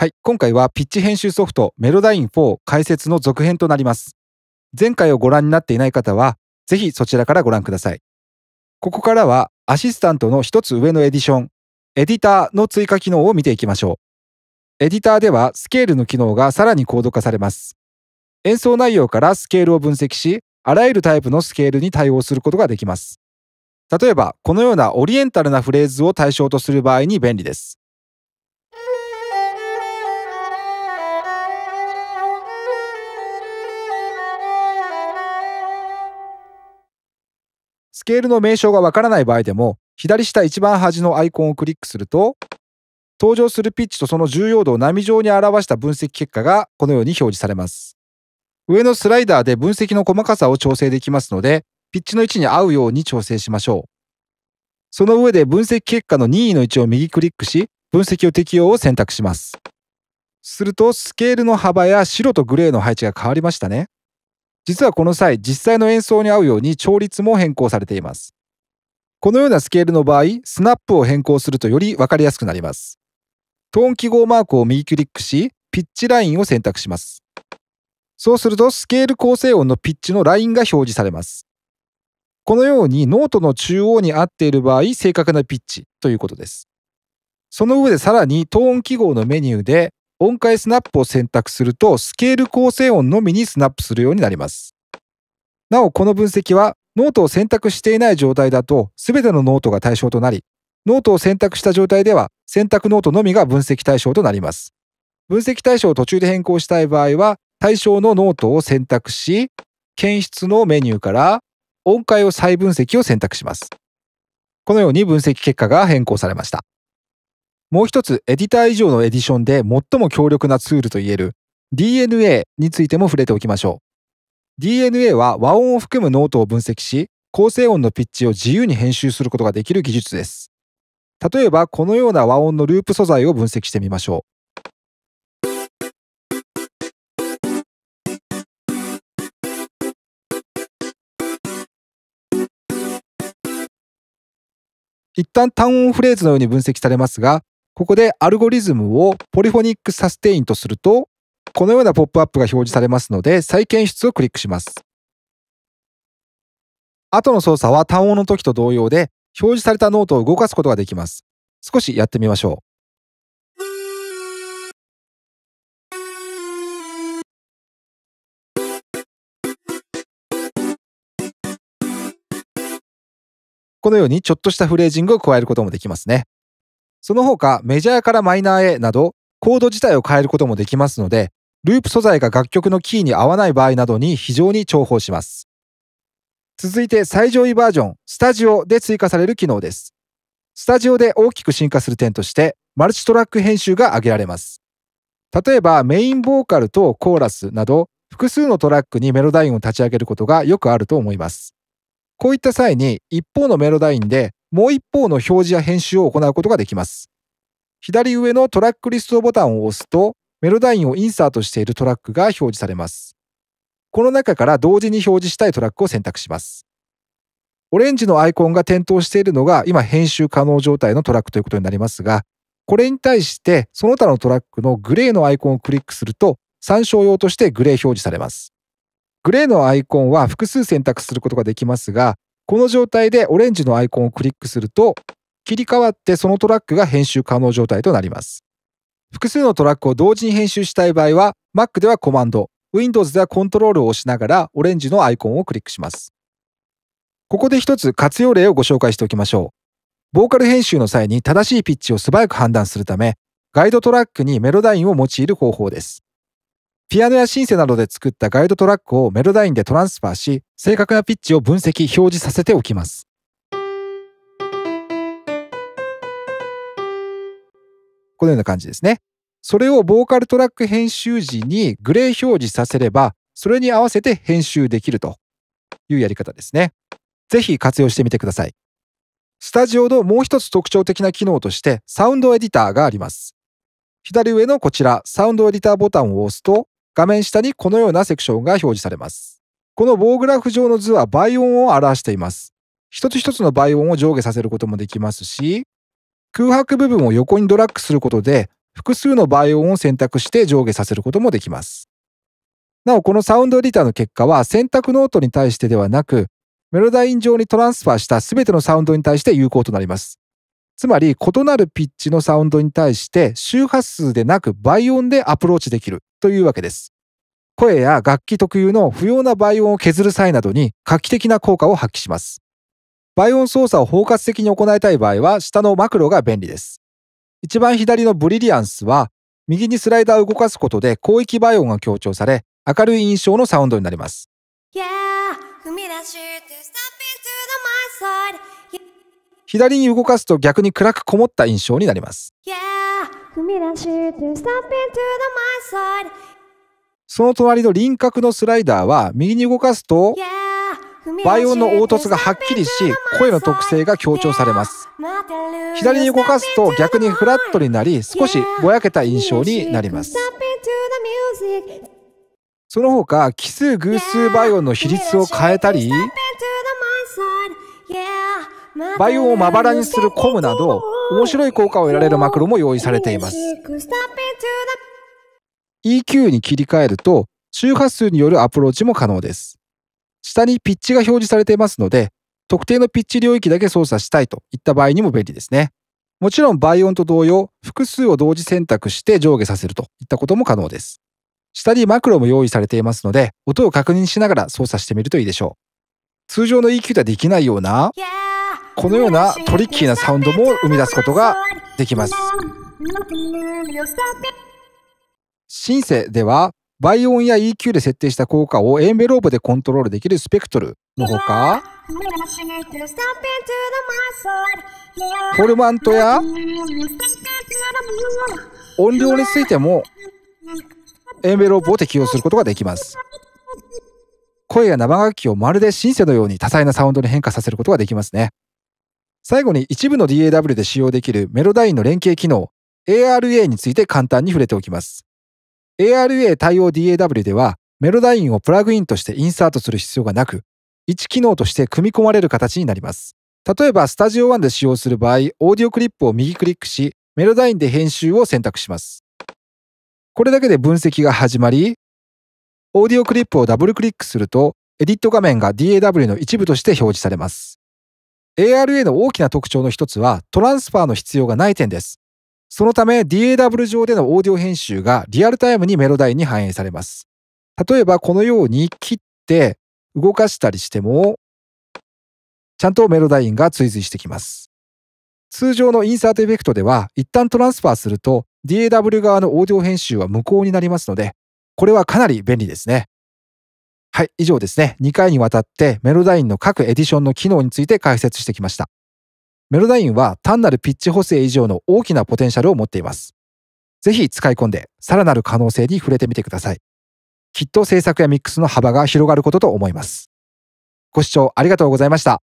はい、今回はピッチ編集ソフトメロダイン4解説の続編となります。前回をご覧になっていない方は、ぜひそちらからご覧ください。ここからはアシスタントの一つ上のエディション、エディターの追加機能を見ていきましょう。エディターではスケールの機能がさらに高度化されます。演奏内容からスケールを分析し、あらゆるタイプのスケールに対応することができます。例えば、このようなオリエンタルなフレーズを対象とする場合に便利です。ケールの名称がわからない場合でも、左下一番端のアイコンをクリックすると、登場するピッチとその重要度を波状に表した分析結果がこのように表示されます。上のスライダーで分析の細かさを調整できますので、ピッチの位置に合うように調整しましょう。その上で分析結果の任意の位置を右クリックし、分析を適用を選択します。すると、スケールの幅や白とグレーの配置が変わりましたね。実はこの際実際の演奏に合うように調律も変更されていますこのようなスケールの場合スナップを変更するとより分かりやすくなりますトーン記号マークを右クリックしピッチラインを選択しますそうするとスケール構成音のピッチのラインが表示されますこのようにノートの中央に合っている場合正確なピッチということですその上でさらにトーン記号のメニューで音階スナップを選択すると、スケール構成音のみにスナップするようになります。なお、この分析は、ノートを選択していない状態だと、全てのノートが対象となり、ノートを選択した状態では、選択ノートのみが分析対象となります。分析対象を途中で変更したい場合は、対象のノートを選択し、検出のメニューから音階を再分析を選択します。このように分析結果が変更されました。もう一つ、エディター以上のエディションで最も強力なツールといえる DNA についても触れておきましょう。DNA は和音を含むノートを分析し、構成音のピッチを自由に編集することができる技術です。例えば、このような和音のループ素材を分析してみましょう。一旦単音フレーズのように分析されますが、ここでアルゴリズムをポリフォニックサステインとすると、このようなポップアップが表示されますので、再検出をクリックします。後の操作は単音の時と同様で、表示されたノートを動かすことができます。少しやってみましょう。このようにちょっとしたフレージングを加えることもできますね。その他メジャーからマイナーへなどコード自体を変えることもできますので、ループ素材が楽曲のキーに合わない場合などに非常に重宝します。続いて最上位バージョン、スタジオで追加される機能です。スタジオで大きく進化する点として、マルチトラック編集が挙げられます。例えばメインボーカルとコーラスなど、複数のトラックにメロダインを立ち上げることがよくあると思います。こういった際に、一方のメロダインでもう一方の表示や編集を行うことができます。左上のトラックリストボタンを押すと、メロダインをインサートしているトラックが表示されます。この中から同時に表示したいトラックを選択します。オレンジのアイコンが点灯しているのが今編集可能状態のトラックということになりますが、これに対してその他のトラックのグレーのアイコンをクリックすると参照用としてグレー表示されます。グレーのアイコンは複数選択することができますが、この状態でオレンジのアイコンをクリックすると、切り替わってそのトラックが編集可能状態となります。複数のトラックを同時に編集したい場合は、Mac ではコマンド、Windows ではコントロールを押しながらオレンジのアイコンをクリックします。ここで一つ活用例をご紹介しておきましょう。ボーカル編集の際に正しいピッチを素早く判断するため、ガイドトラックにメロダインを用いる方法です。ピアノやシンセなどで作ったガイドトラックをメロダインでトランスファーし、正確なピッチを分析、表示させておきます。このような感じですね。それをボーカルトラック編集時にグレー表示させれば、それに合わせて編集できるというやり方ですね。ぜひ活用してみてください。スタジオのもう一つ特徴的な機能として、サウンドエディターがあります。左上のこちら、サウンドエディターボタンを押すと、画面下にこのようなセクションが表示されます。この棒グラフ上の図は倍音を表しています。一つ一つの倍音を上下させることもできますし、空白部分を横にドラッグすることで、複数の倍音を選択して上下させることもできます。なお、このサウンドエディターの結果は選択ノートに対してではなく、メロダイン上にトランスファーした全てのサウンドに対して有効となります。つまり異なるピッチのサウンドに対して周波数でなく倍音でアプローチできるというわけです。声や楽器特有の不要な倍音を削る際などに画期的な効果を発揮します。倍音操作を包括的に行いたい場合は下のマクロが便利です。一番左のブリリアンスは右にスライダーを動かすことで広域倍音が強調され明るい印象のサウンドになります。Yeah, 左に動かすと逆に暗くこもった印象になります。その隣の輪郭のスライダーは右に動かすと倍音の凹凸がはっきりし声の特性が強調されます左に動かすと逆にフラットになり少しぼやけた印象になりますその他奇数偶数倍音の比率を変えたり倍音をまばらにするコムなど、面白い効果を得られるマクロも用意されています。EQ に切り替えると、周波数によるアプローチも可能です。下にピッチが表示されていますので、特定のピッチ領域だけ操作したいといった場合にも便利ですね。もちろん倍音と同様、複数を同時選択して上下させるといったことも可能です。下にマクロも用意されていますので、音を確認しながら操作してみるといいでしょう。通常の EQ ではできないような、yeah! このようなトリッキーなサウンドも生み出すことができます。シンセでは倍音や EQ で設定した効果をエンベロープでコントロールできるスペクトルのほか、フォルマントや音量についてもエンベロープを適用することができます。声や生楽器をまるでシンセのように多彩なサウンドに変化させることができますね。最後に一部の DAW で使用できるメロダインの連携機能 ARA について簡単に触れておきます。ARA 対応 DAW ではメロダインをプラグインとしてインサートする必要がなく、1機能として組み込まれる形になります。例えば、スタジオ1で使用する場合、オーディオクリップを右クリックし、メロダインで編集を選択します。これだけで分析が始まり、オーディオクリップをダブルクリックすると、エディット画面が DAW の一部として表示されます。ARA の大きな特徴の一つはトランスファーの必要がない点です。そのため DAW 上でのオーディオ編集がリアルタイムにメロダインに反映されます。例えばこのように切って動かしたりしてもちゃんとメロダインが追随してきます。通常のインサートエフェクトでは一旦トランスファーすると DAW 側のオーディオ編集は無効になりますのでこれはかなり便利ですね。はい、以上ですね。2回にわたってメロダインの各エディションの機能について解説してきました。メロダインは単なるピッチ補正以上の大きなポテンシャルを持っています。ぜひ使い込んで、さらなる可能性に触れてみてください。きっと制作やミックスの幅が広がることと思います。ご視聴ありがとうございました。